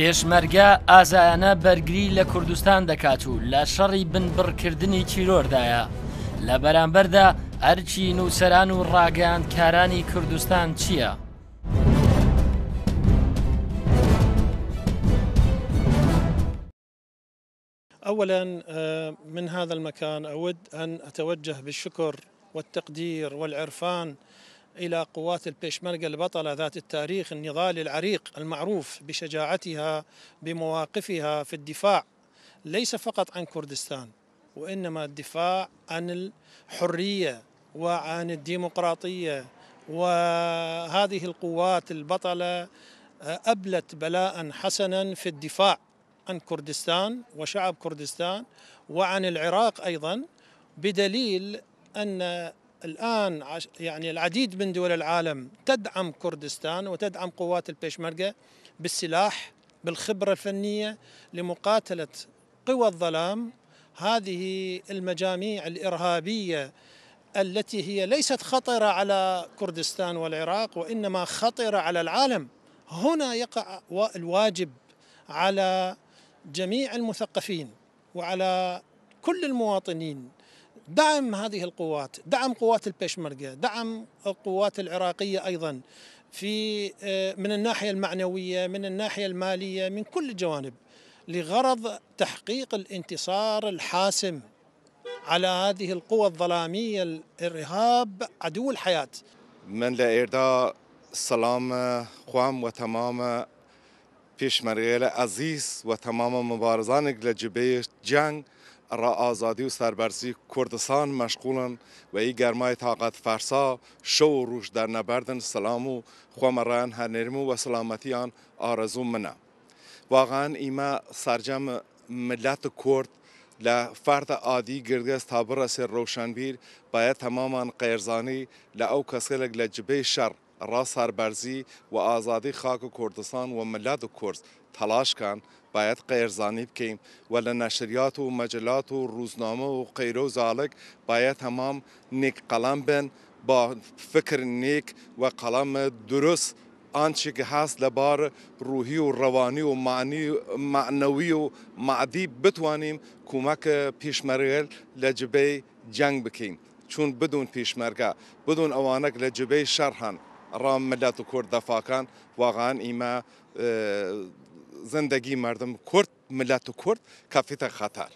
پێشمەرگە ئازایانە بەرگری لە کوردستان دەکات و لە شەڕی بنبڕکردنی چیرۆردایە لە بەرامبەردا ئەرچی نووسەران و ڕاگەان کارانی کوردستان چییە؟ أولا من هذا المكان أود أن أتوجه بالشكر والتقدير والعرفان إلى قوات البيشمركة البطلة ذات التاريخ النضالي العريق المعروف بشجاعتها بمواقفها في الدفاع ليس فقط عن كردستان وإنما الدفاع عن الحرية وعن الديمقراطية وهذه القوات البطلة آه، أبلت بلاء حسنا في الدفاع عن كردستان وشعب كردستان وعن العراق أيضا بدليل أن الآن يعني العديد من دول العالم تدعم كردستان وتدعم قوات البيشمركة بالسلاح بالخبرة الفنية لمقاتلة قوى الظلام هذه المجاميع الإرهابية التي هي ليست خطرة على كردستان والعراق وإنما خطرة على العالم هنا يقع الواجب على جميع المثقفين وعلى كل المواطنين دعم هذه القوات دعم قوات البشمركة دعم القوات العراقية أيضا في آه، من الناحية المعنوية من الناحية المالية من كل الجوانب لغرض تحقيق الانتصار الحاسم على هذه القوى الظلامية الإرهاب عدو الحياة من إرداء سلام خوام وتمام پیشمرگه عزیز وتمام مبارزان لجبه جنگ را آزادی و سربرسی کردستان مشغولن و ای گرمای طاقت فرسا شو روش در نبردن سلام و خوامران هنرمو و سلامتیان آرزو منه واقعا ایما سرجم ملت کرد لفرد عادی گردگز تابر سر روشنبیر باید تماما قیرزانی او کسیلگ لجبه شر ڕاساربەرزی و ئازادی خاک و کوردستان و ملات و کورس تەلاشکان باید قیرزانی بکەین و لە نەشریات و مەجلات و ڕوزنامە و قەیرە و زالک باید هەمام نێک قەڵام بن با فکر نێک و قەڵام دروست آنچه که هست لبار روحی و روانی و معنی معنوی و معدی بتوانیم کمک پیشمرگل لجبه جنگ بکیم چون بدون پیشمرگه بدون اوانک لجبه شرحن ڕاممەلات و کورد دەفاکان واغان ئیمە زندگی مردم کورد ملات و کورد کافیتە خەتار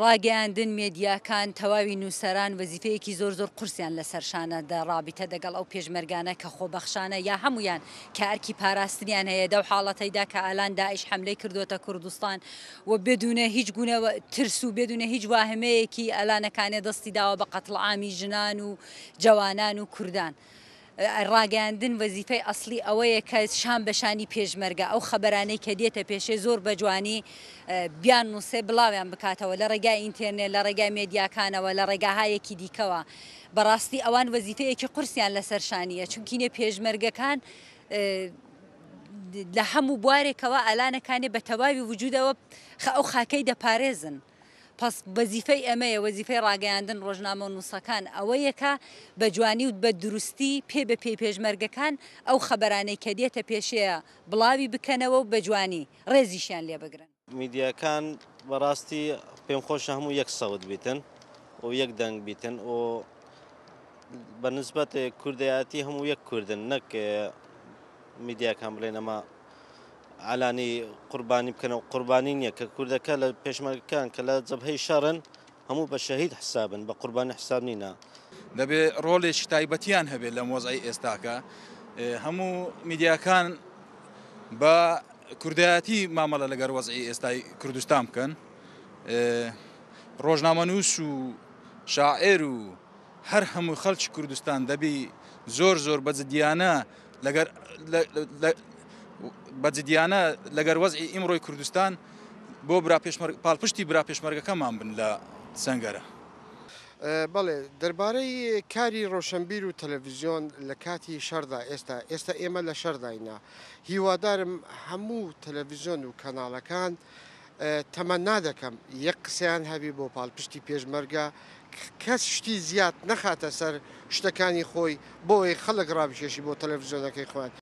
ڕاگەاندن مێدیاکان تەواوی نووسەران وەزیفەیەکی زۆر زۆر قورسیان لەسەر شانەدا ڕابتە دەگەڵ ئەو پێشمەرگانە کە خۆبەخشانە یا هەمویان کە ئەرکی پاراستنیان هەیە دەو حاڵەتەیدا کە ئالان داعش حملەی کردوتە کوردستان و بدونە هیچ گونەوە ترس و بدونە هیچ واهمەیەکی ئەلانەکانێ دەستی داوە بە قەتڵعامی ژنان و جوانان و کوردان. ڕاگەاندن وەزیفەی ئەسلی ئەوەیە کە شان بەشانی پێشمەرگە ئەو خەبەرانەی کە دێتە پێشێ زۆر بە جوانی بیان نووسێ بڵاویان بکاتەوە لە ڕێگای ئینتەرنێت لە ڕێگای مێدیاکانەوە لە ڕێگاهایەکی دیکەوە بەڕاستی ئەوان وەزیفەیەکی قرسیان لەسەرشانیە چونکینە پێشمەرگەکان لە هەموو بوارێکەوە ئالانەکانێ بە تەواوی وجودەوە ئەو خاکەی دەپارێزن. پس وەزیفەی ئەمەیە وەزیفەی ڕاگەیاندن ڕۆژنامە نووسەکان ئەوە یەکە بە جوانی و بە دروستی پێ بە پێی پێشمەرگەکان ئەو خەبەرانەی کە دێتە پێشەیە بڵاوی بکەنەوە و بە جوانی ڕێزیشیان لێ بگرن میدیەکان بەڕاستی پێم خۆش هەموو یەک سەوت بیتن و یەک دەنگ بیتن و بەنسبەت کوردایەتی هەموو یەک کوردن نەک میدیەکان بڵێن ئەمە علانی قوربانی بکەنەوە قوربانی نییە کە کوردەکە لە پێشمەکان کە لە جەبهەی شەڕن هەموو بە شەهید حسابن بە قوربانی حساب نینە دەبێ ڕۆلێکی تایبەتیان هەبێت لە مۆزای ئێستاکە هەموو میدیاکان بە کوردایەتی مامەڵە لەگەر وەزعی ئێستای کوردستان بکەن ڕۆژنامە نووس و شاعێر و هەر هەموو خەڵکی کوردستان دەبی زۆر زۆر بەجددیانە بەجددیانە لەگەر وەزی ئیمڕۆی کوردستان بۆ پاڵپشتی برا پێشمەرگەکەمان بن لە سنگەرە. بەڵێ دەربارەی کاری ڕۆشنبیر و تەلەڤیزیۆن لە کاتی شەردا ئێستا ئێستا ئێمە لە شەرداینا هیوادارم هەموو تەلەڤیزیۆن و کەناڵەکان تەمە نادەکەم یەک قسەیان هەبی بۆ پاڵپشتی پێشمەرگە کەس شتی زیاد نەخاتە سەر شتەکانی خۆی بۆی خەڵک ڕابشێشی بۆ تەلەڤیزیۆنەکەی خوێن.